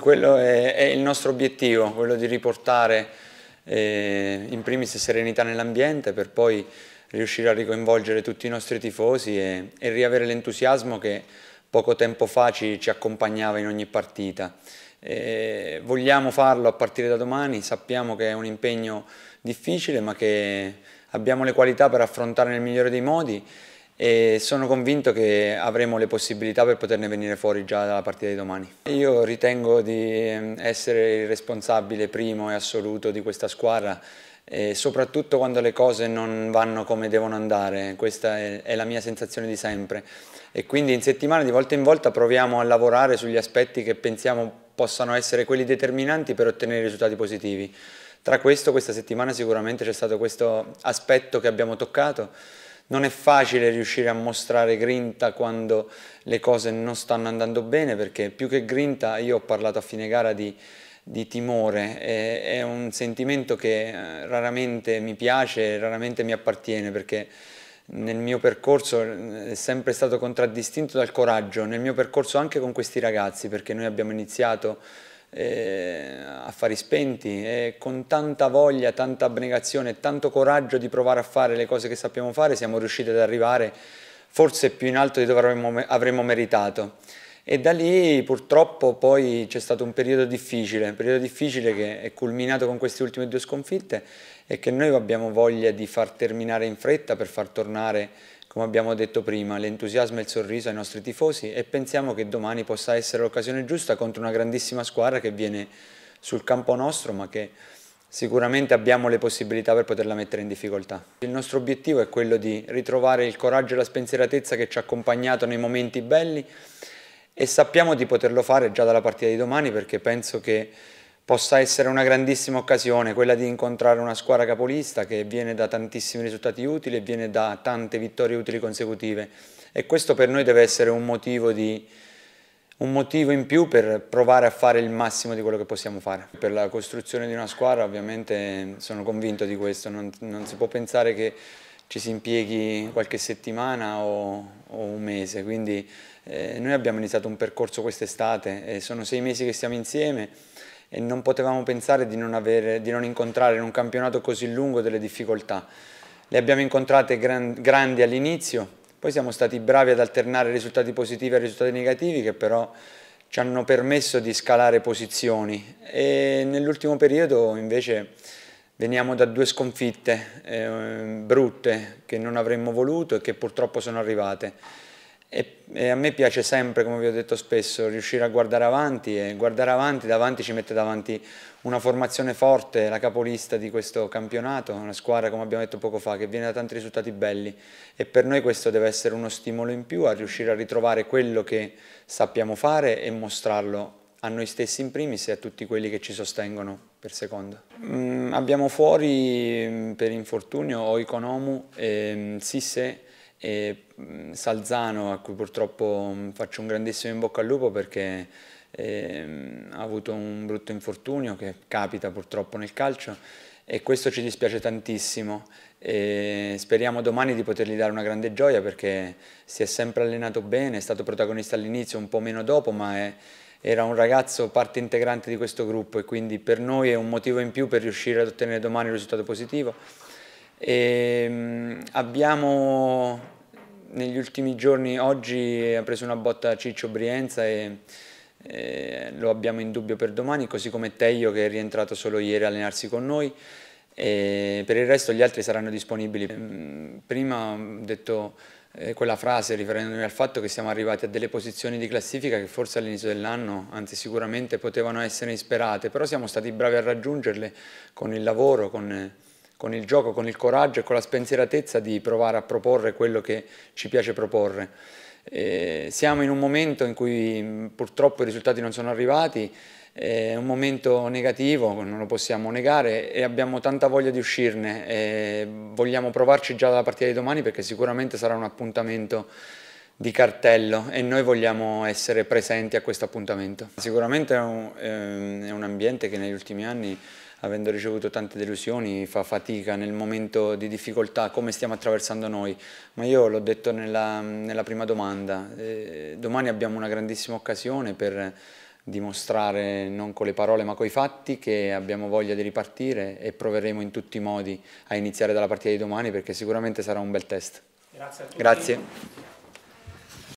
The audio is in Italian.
Quello è, è, il nostro obiettivo, quello di riportare eh, in primis serenità nell'ambiente per poi riuscire a ricoinvolgere tutti i nostri tifosi e, e riavere l'entusiasmo che poco tempo fa ci, ci accompagnava in ogni partita. Eh, vogliamo farlo a partire da domani, sappiamo che è un impegno difficile ma che abbiamo le qualità per affrontare nel migliore dei modi e sono convinto che avremo le possibilità per poterne venire fuori già dalla partita di domani. Io ritengo di ehm, essere il responsabile primo e assoluto di questa squadra e soprattutto quando le cose non vanno come devono andare, questa è, la mia sensazione di sempre e quindi in settimana di volta in volta proviamo a lavorare sugli aspetti che pensiamo possano essere quelli determinanti per ottenere risultati positivi. Tra questo questa settimana sicuramente c'è stato questo aspetto che abbiamo toccato non è facile riuscire a mostrare grinta quando le cose non stanno andando bene, perché più che grinta io ho parlato a fine gara di, di timore, è, è, un sentimento che eh, raramente mi piace, raramente mi appartiene, perché nel mio percorso eh, è sempre stato contraddistinto dal coraggio, nel mio percorso anche con questi ragazzi, perché noi abbiamo iniziato eh, a spenti e eh, con tanta voglia, tanta abnegazione, e tanto coraggio di provare a fare le cose che sappiamo fare siamo riusciti ad arrivare forse più in alto di dove avremmo, avremmo meritato e da lì purtroppo poi c'è stato un periodo difficile, un periodo difficile che è culminato con queste ultime due sconfitte e che noi abbiamo voglia di far terminare in fretta per far tornare, come abbiamo detto prima, l'entusiasmo e il sorriso ai nostri tifosi e pensiamo che domani possa essere l'occasione giusta contro una grandissima squadra che viene sul campo nostro ma che sicuramente abbiamo le possibilità per poterla mettere in difficoltà. Il nostro obiettivo è quello di ritrovare il coraggio e la spensieratezza che ci ha accompagnato nei momenti belli e sappiamo di poterlo fare già dalla partita di domani perché penso che possa essere una grandissima occasione quella di incontrare una squadra capolista che viene da tantissimi risultati utili e viene da tante vittorie utili consecutive e questo per noi deve essere un motivo, di, un motivo in più per provare a fare il massimo di quello che possiamo fare. Per la costruzione di una squadra ovviamente sono convinto di questo, non, non si può pensare che ci si impieghi qualche settimana o, o un mese, quindi eh, noi abbiamo iniziato un percorso quest'estate e sono sei mesi che siamo insieme e non potevamo pensare di non, avere, di non incontrare in un campionato così lungo delle difficoltà. Le abbiamo incontrate gran, grandi all'inizio, poi siamo stati bravi ad alternare risultati positivi a risultati negativi che però ci hanno permesso di scalare posizioni e nell'ultimo periodo invece Veniamo da due sconfitte eh, brutte che non avremmo voluto e che purtroppo sono arrivate. E, e, a me piace sempre, come vi ho detto spesso, riuscire a guardare avanti e guardare avanti, davanti ci mette davanti una formazione forte, la capolista di questo campionato, una squadra come abbiamo detto poco fa che viene da tanti risultati belli e per noi questo deve essere uno stimolo in più a riuscire a ritrovare quello che sappiamo fare e mostrarlo a noi stessi in primis e a tutti quelli che ci sostengono per seconda. Mm, abbiamo fuori mm, per infortunio Oikonomu, eh, Sisse e mm, Salzano a cui purtroppo faccio un grandissimo in bocca al lupo perché eh, ha avuto un brutto infortunio che capita purtroppo nel calcio e questo ci dispiace tantissimo e speriamo domani di potergli dare una grande gioia perché si è sempre allenato bene, è stato protagonista all'inizio, un po' meno dopo, ma è, era un ragazzo parte integrante di questo gruppo e quindi per noi è un motivo in più per riuscire ad ottenere domani un risultato positivo. E ehm, abbiamo negli ultimi giorni, oggi ha preso una botta Ciccio Brienza e, e eh, lo abbiamo in dubbio per domani, così come Teio che è rientrato solo ieri a allenarsi con noi. E per il resto gli altri saranno disponibili. Ehm, prima ho detto eh, quella frase riferendomi al fatto che siamo arrivati a delle posizioni di classifica che forse all'inizio dell'anno, anzi sicuramente potevano essere isperate, però siamo stati bravi a raggiungerle con il lavoro, con, con il gioco, con il coraggio e con la spensieratezza di provare a proporre quello che ci piace proporre. Eh, siamo in un momento in cui purtroppo i risultati non sono arrivati, è un momento negativo, non lo possiamo negare e abbiamo tanta voglia di uscirne. vogliamo provarci già dalla partita di domani perché sicuramente sarà un appuntamento di cartello e noi vogliamo essere presenti a questo appuntamento. Sicuramente è un, ehm, è un ambiente che negli ultimi anni avendo ricevuto tante delusioni, fa fatica nel momento di difficoltà, come stiamo attraversando noi. Ma io l'ho detto nella, nella, prima domanda, eh, domani abbiamo una grandissima occasione per dimostrare non con le parole ma con i fatti che abbiamo voglia di ripartire e proveremo in tutti i modi a iniziare dalla partita di domani perché sicuramente sarà un bel test. Grazie. A